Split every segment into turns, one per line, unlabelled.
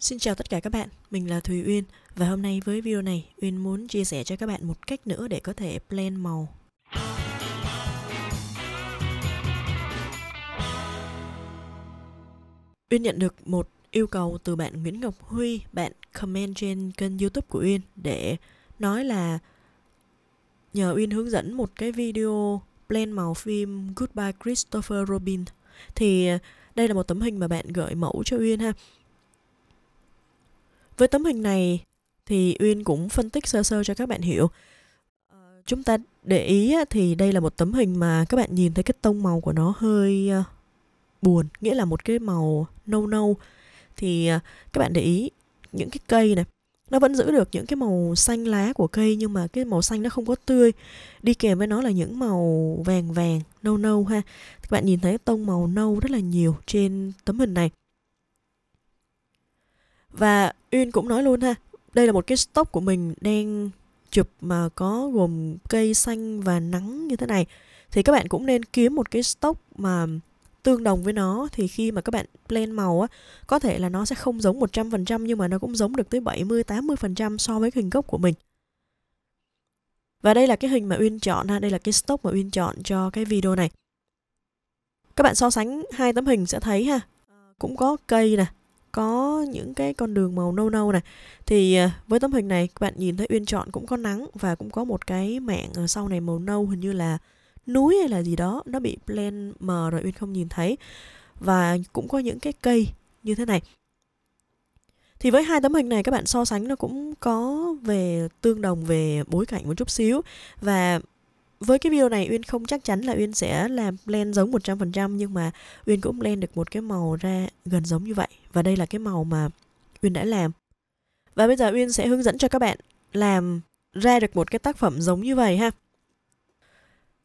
Xin chào tất cả các bạn, mình là Thùy Uyên và hôm nay với video này Uyên muốn chia sẻ cho các bạn một cách nữa để có thể blend màu. Uyên nhận được một yêu cầu từ bạn Nguyễn Ngọc Huy, bạn comment trên kênh YouTube của Uyên để nói là nhờ Uyên hướng dẫn một cái video blend màu phim Goodbye Christopher Robin thì đây là một tấm hình mà bạn gửi mẫu cho Uyên ha với tấm hình này thì Uyên cũng phân tích sơ sơ cho các bạn hiểu. Ờ, chúng ta để ý thì đây là một tấm hình mà các bạn nhìn thấy cái tông màu của nó hơi ờ, buồn, nghĩa là một cái màu nâu nâu. Thì ờ, các bạn để ý những cái cây này, nó vẫn giữ được những cái màu xanh lá của cây nhưng mà cái màu xanh nó không có tươi đi kèm với nó là những màu vàng vàng nâu nâu ha các bạn nhìn thấy tông màu nâu rất là nhiều trên tấm hình này và Uyên cũng nói luôn ha đây là một cái stock của mình đang chụp mà có gồm cây xanh và nắng như thế này thì các bạn cũng nên kiếm một cái stock mà tương đồng với nó thì khi mà các bạn blend màu á có thể là nó sẽ không giống 100% nhưng mà nó cũng giống được tới 70 80% so với hình gốc của mình. Và đây là cái hình mà Uyên chọn ha, đây là cái stock mà Uyên chọn cho cái video này. Các bạn so sánh hai tấm hình sẽ thấy ha, cũng có cây nè, có những cái con đường màu nâu nâu này thì à, với tấm hình này các bạn nhìn thấy uyên chọn cũng có nắng và cũng có một cái mạng ở ờ, sau này màu nâu hình như là núi hay là gì đó nó bị blend mờ rồi uyên không nhìn thấy và cũng có những cái cây như thế này thì với hai tấm hình này các bạn so sánh nó cũng có về tương đồng về bối cảnh một chút xíu và với cái video này Uyên không chắc chắn là Uyên sẽ làm blend giống 100% nhưng mà Uyên cũng blend được một cái màu ra gần giống như vậy và đây là cái màu mà Uyên đã làm và bây giờ Uyên sẽ hướng dẫn cho các bạn làm ra được một cái tác phẩm giống như vậy ha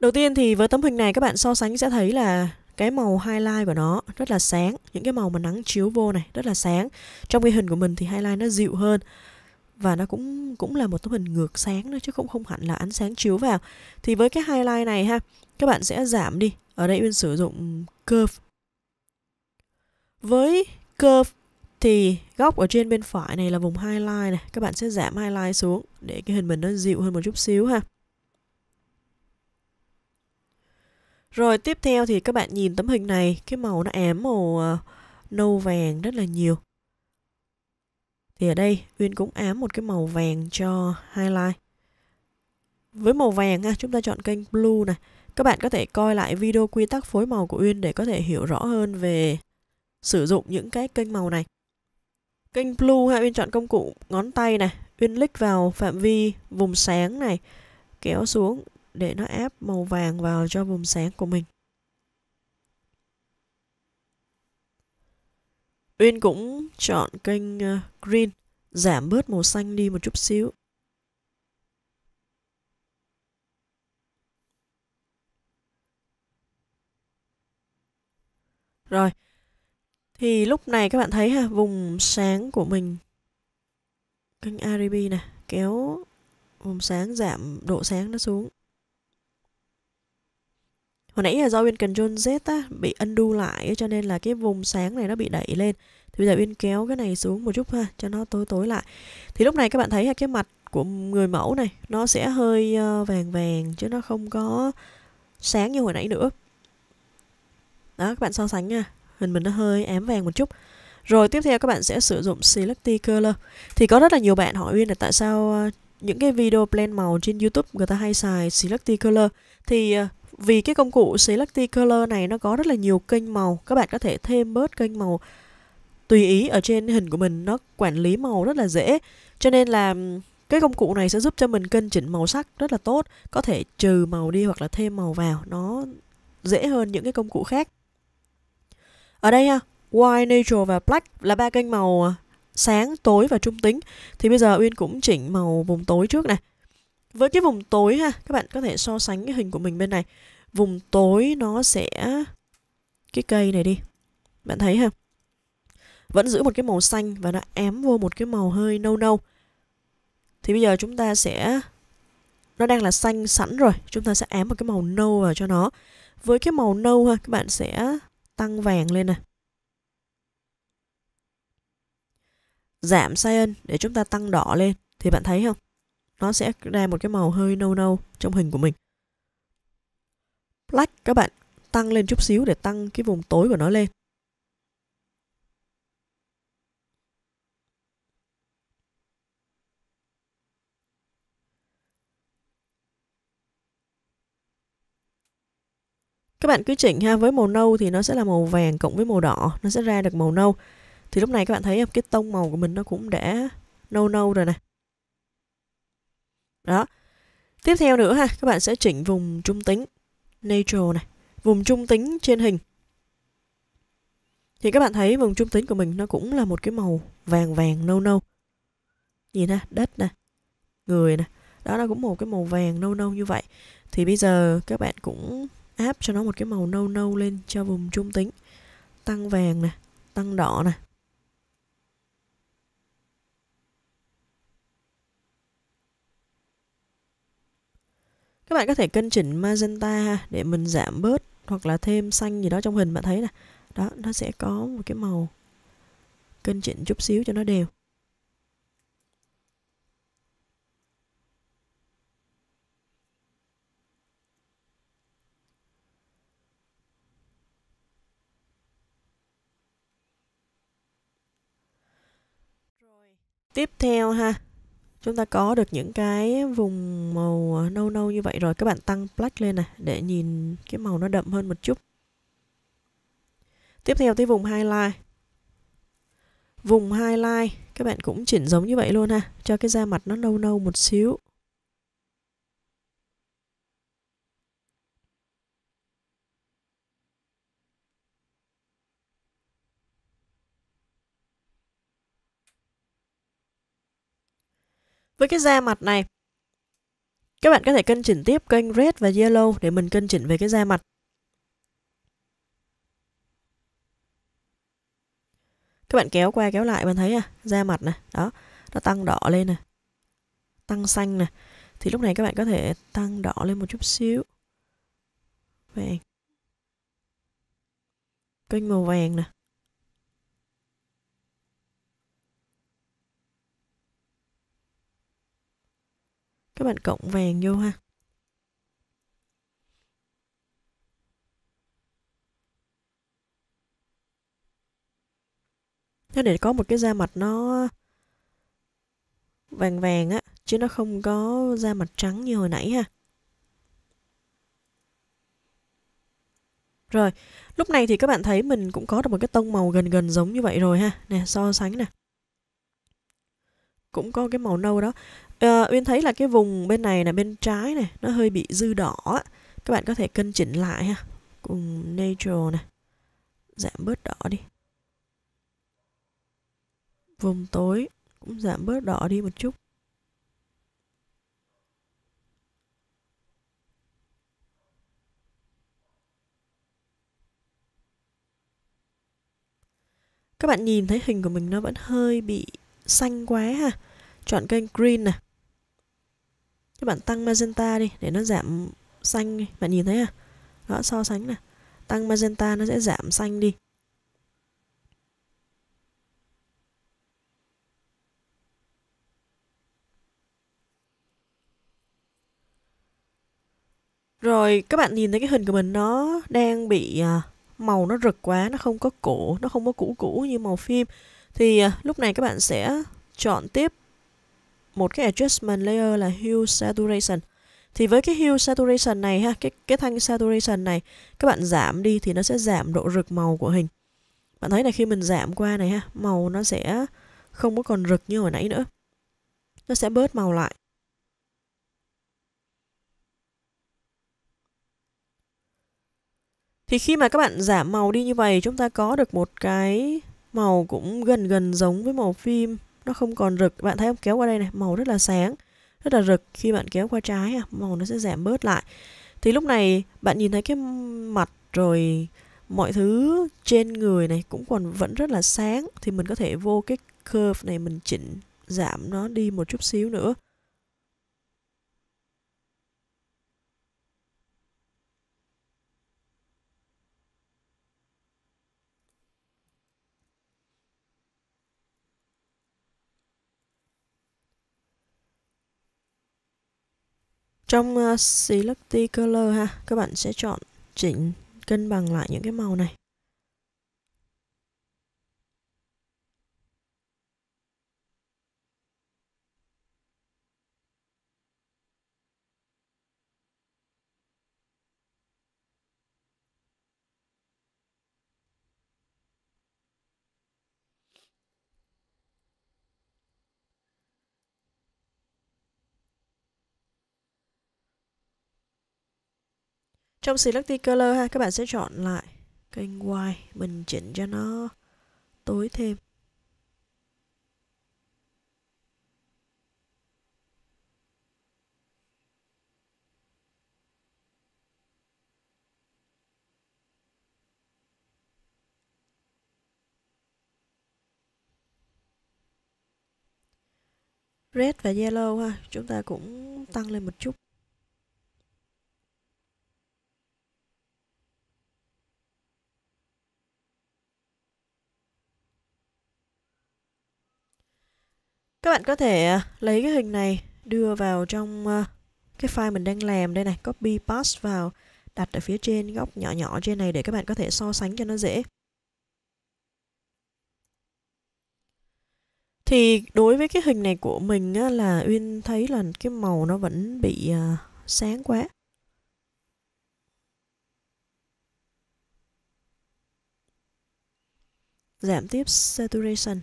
đầu tiên thì với tấm hình này các bạn so sánh sẽ thấy là cái màu highlight của nó rất là sáng những cái màu mà nắng chiếu vô này rất là sáng trong cái hình của mình thì highlight nó dịu hơn và nó cũng cũng là một tấm hình ngược sáng nữa chứ cũng không hẳn là ánh sáng chiếu vào thì với cái highlight này ha các bạn sẽ giảm đi ở đây Uyên sử dụng curve với curve thì góc ở trên bên phải này là vùng highlight này các bạn sẽ giảm highlight xuống để cái hình mình nó dịu hơn một chút xíu ha rồi tiếp theo thì các bạn nhìn tấm hình này cái màu nó ám màu ờ, nâu vàng rất là nhiều thì ở đây Uyên cũng ám một cái màu vàng cho highlight với màu vàng ha, chúng ta chọn kênh blue này các bạn có thể coi lại video quy tắc phối màu của Uyên để có thể hiểu rõ hơn về sử dụng những cái kênh màu này. Kênh Blue hai bên chọn công cụ ngón tay này, Uyên click vào phạm vi vùng sáng này, kéo xuống để nó áp màu vàng vào cho vùng sáng của mình. Uyên cũng chọn kênh ờ, Green, giảm bớt màu xanh đi một chút xíu. Rồi, thì lúc này các bạn thấy ha vùng sáng của mình kênh RGB này kéo vùng sáng giảm độ sáng nó xuống hồi nãy là do Uyên Ctrl Z á, bị undo lại cho nên là cái vùng sáng này nó bị đẩy lên thì bây giờ bên kéo cái này xuống một chút ha cho nó tối tối lại thì lúc này các bạn thấy ha cái mặt của người mẫu này nó sẽ hơi ờ, vàng vàng chứ nó không có sáng như hồi nãy nữa đó các bạn so sánh nha hình mình nó hơi ám vàng một chút rồi tiếp theo các bạn sẽ sử dụng Selecti Color Thì có rất là nhiều bạn hỏi Uyên là tại sao ờ, những cái video blend màu trên Youtube người ta hay xài Selecti Color Thì ờ, vì cái công cụ Selecti Color này nó có rất là nhiều kênh màu Các bạn có thể thêm bớt kênh màu tùy ý ở trên hình của mình Nó quản lý màu rất là dễ Cho nên là cái công cụ này sẽ giúp cho mình cân chỉnh màu sắc rất là tốt Có thể trừ màu đi hoặc là thêm màu vào Nó dễ hơn những cái công cụ khác ở đây ha, White, Neutral và Black là ba kênh màu à, sáng, tối và trung tính. Thì bây giờ Uyên cũng chỉnh màu vùng tối trước này. Với cái vùng tối ha, các bạn có thể so sánh cái hình của mình bên này. Vùng tối nó sẽ... Cái cây này đi. Bạn thấy ha? Vẫn giữ một cái màu xanh và nó ém vô một cái màu hơi nâu nâu. Thì bây giờ chúng ta sẽ... Nó đang là xanh sẵn rồi. Chúng ta sẽ ém một cái màu nâu vào cho nó. Với cái màu nâu ha, các bạn sẽ tăng vàng lên này. Giảm cyan để chúng ta tăng đỏ lên thì bạn thấy không? Nó sẽ ra một cái màu hơi nâu nâu trong hình của mình. Black các bạn tăng lên chút xíu để tăng cái vùng tối của nó lên. các bạn cứ chỉnh ha với màu nâu thì nó sẽ là màu vàng cộng với màu đỏ nó sẽ ra được màu nâu thì lúc này các bạn thấy không cái tông màu của mình nó cũng đã nâu nâu rồi nè đó tiếp theo nữa ha các bạn sẽ chỉnh vùng trung tính natural này vùng trung tính trên hình thì các bạn thấy vùng trung tính của mình nó cũng là một cái màu vàng vàng nâu nâu nhìn ha đất nè người nè đó nó cũng một cái màu vàng nâu nâu như vậy thì bây giờ các bạn cũng áp cho nó một cái màu nâu nâu lên cho vùng trung tính tăng vàng nè tăng đỏ nè các bạn có thể cân chỉnh magenta để mình giảm bớt hoặc là thêm xanh gì đó trong hình bạn thấy nè đó nó sẽ có một cái màu cân chỉnh chút xíu cho nó đều tiếp theo ha chúng ta có được những cái vùng màu à, nâu nâu như vậy rồi các bạn tăng black lên này để nhìn cái màu nó đậm hơn một chút tiếp theo tới vùng highlight vùng highlight các bạn cũng chỉnh giống như vậy luôn ha cho cái da mặt nó nâu nâu một xíu Với cái da mặt này, các bạn có thể cân chỉnh tiếp kênh Red và Yellow để mình cân chỉnh về cái da mặt. Các bạn kéo qua kéo lại bạn thấy à, da mặt này, đó, nó tăng đỏ lên này, tăng xanh này. Thì lúc này các bạn có thể tăng đỏ lên một chút xíu. Vàng. Kênh màu vàng này. các bạn cộng vàng vô ha nó để có một cái da mặt nó vàng vàng á chứ nó không có da mặt trắng như hồi nãy ha Rồi, lúc này thì các bạn thấy mình cũng có được một cái tông màu gần gần giống như vậy rồi ha. Nè, so sánh nè cũng có cái màu nâu đó à, Uyên thấy là cái vùng bên này là bên trái này nó hơi bị dư đỏ các bạn có thể cân chỉnh lại ha cùng natural này giảm bớt đỏ đi vùng tối cũng giảm bớt đỏ đi một chút các bạn nhìn thấy hình của mình nó vẫn hơi bị xanh quá ha chọn kênh green này các bạn tăng magenta đi để nó giảm xanh bạn nhìn thấy à đó so sánh này tăng magenta nó sẽ giảm xanh đi Rồi các bạn nhìn thấy cái hình của mình nó đang bị à, màu nó rực quá, nó không có cổ, nó không có cũ cũ như màu phim. Thì à, lúc này các bạn sẽ chọn tiếp một cái adjustment layer là hue saturation thì với cái hue saturation này ha cái cái thanh saturation này các bạn giảm đi thì nó sẽ giảm độ rực màu của hình bạn thấy là khi mình giảm qua này ha màu nó sẽ không có còn rực như hồi nãy nữa nó sẽ bớt màu lại Thì khi mà các bạn giảm màu đi như vậy chúng ta có được một cái màu cũng gần gần giống với màu phim nó không còn rực bạn thấy không kéo qua đây này màu rất là sáng rất là rực khi bạn kéo qua trái à, màu nó sẽ giảm bớt lại thì lúc này bạn nhìn thấy cái mặt rồi mọi thứ trên người này cũng còn vẫn rất là sáng thì mình có thể vô cái curve này mình chỉnh giảm nó đi một chút xíu nữa trong uh, ờ, selected color ha các bạn sẽ chọn chỉnh cân bằng lại những cái màu này trong Selected Color ha các bạn sẽ chọn lại kênh Y mình chỉnh cho nó tối thêm Red và Yellow ha, chúng ta cũng tăng lên một chút. Các bạn có thể à, lấy cái hình này đưa vào trong à, cái file mình đang làm đây này, copy paste vào, đặt ở phía trên góc nhỏ nhỏ trên này để các bạn có thể so sánh cho nó dễ. Thì đối với cái hình này của mình á, là Uyên thấy là cái màu nó vẫn bị uh, sáng quá. Giảm tiếp saturation.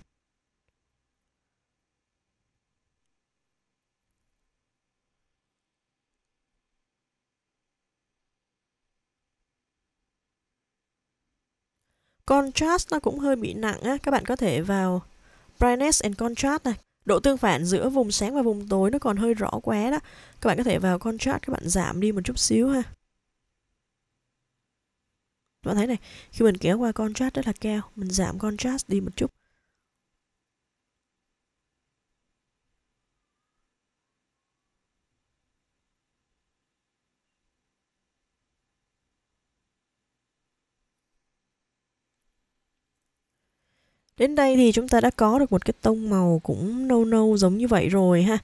Contrast nó cũng hơi bị nặng á, các bạn có thể vào Brightness and Contrast này. Độ tương phản giữa vùng sáng và vùng tối nó còn hơi rõ quá đó. Các bạn có thể vào Contrast các bạn giảm đi một chút xíu ha. Các bạn thấy này, khi mình kéo qua contrast rất là cao, mình giảm contrast đi một chút. Đến đây thì chúng ta đã có được một cái tông màu cũng nâu nâu giống như vậy rồi ha.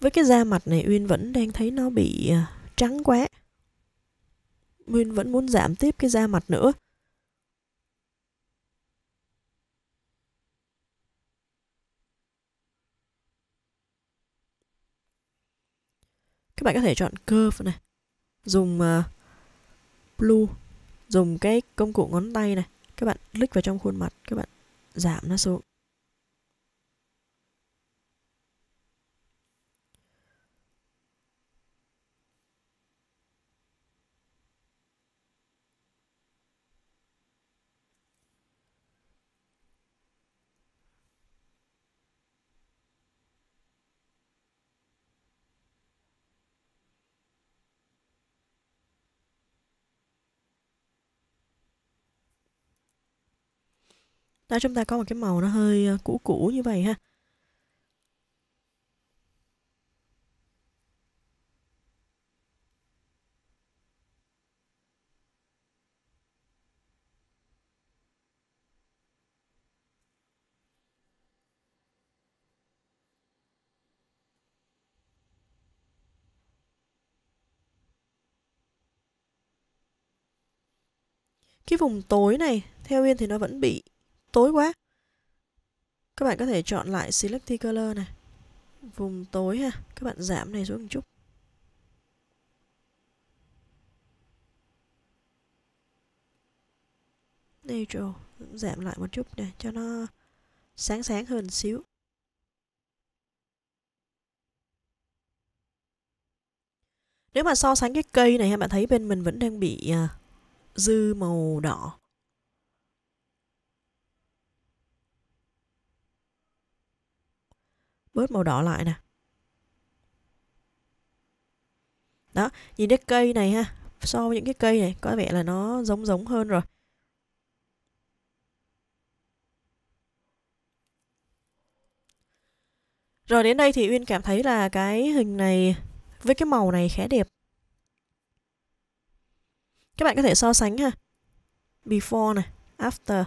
Với cái da mặt này Uyên vẫn đang thấy nó bị à, trắng quá. Uyên vẫn muốn giảm tiếp cái da mặt nữa. Các bạn có thể chọn curve này. Dùng uh, blue dùng cái công cụ ngón tay này các bạn click vào trong khuôn mặt các bạn giảm nó xuống lá chúng ta có một cái màu nó hơi ờ, cũ cũ như vậy ha cái vùng tối này theo Yên thì nó vẫn bị tối quá các bạn có thể chọn lại select color này vùng tối ha các bạn giảm này xuống một chút neutral giảm lại một chút này cho nó sáng sáng hơn xíu nếu mà so sánh cái cây này bạn thấy bên mình vẫn đang bị à, dư màu đỏ bớt màu đỏ lại nè đó nhìn cái cây này ha so với những cái cây này có vẻ là nó giống giống hơn rồi Rồi đến đây thì Uyên cảm thấy là cái hình này với cái màu này khá đẹp. Các bạn có thể so sánh ha. Before này, after,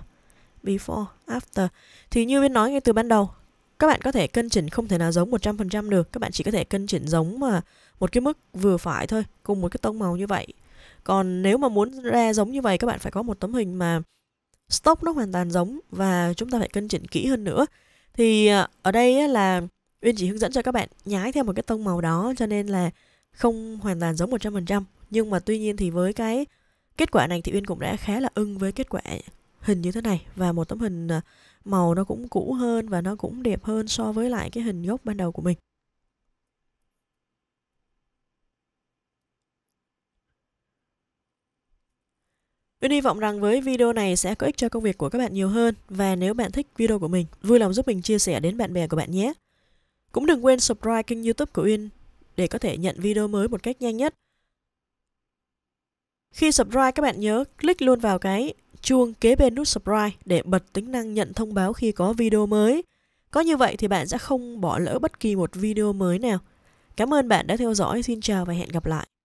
before, after. Thì như Uyên nói ngay từ ban đầu, các bạn có thể cân chỉnh không thể nào giống 100% được các bạn chỉ có thể cân chỉnh giống mà một cái mức vừa phải thôi cùng một cái tông màu như vậy còn nếu mà muốn ra giống như vậy các bạn phải có một tấm hình mà stock nó hoàn toàn giống và chúng ta phải cân chỉnh kỹ hơn nữa thì à, ở đây là Uyên chỉ hướng dẫn cho các bạn nhái theo một cái tông màu đó cho nên là không hoàn toàn giống 100% nhưng mà tuy nhiên thì với cái kết quả này thì Uyên cũng đã khá là ưng với kết quả hình như thế này và một tấm hình à, màu nó cũng cũ hơn và nó cũng đẹp hơn so với lại cái hình gốc ban đầu của mình Uyên hy vọng rằng với video này sẽ có ích cho công việc của các bạn nhiều hơn và nếu bạn thích video của mình, vui lòng giúp mình chia sẻ đến bạn bè của bạn nhé. Cũng đừng quên subscribe kênh youtube của Uyên để có thể nhận video mới một cách nhanh nhất. Khi subscribe các bạn nhớ click luôn vào cái chuông kế bên nút subscribe để bật tính năng nhận thông báo khi có video mới. Có như vậy thì bạn sẽ không bỏ lỡ bất kỳ một video mới nào. Cảm ơn bạn đã theo dõi, xin chào và hẹn gặp lại.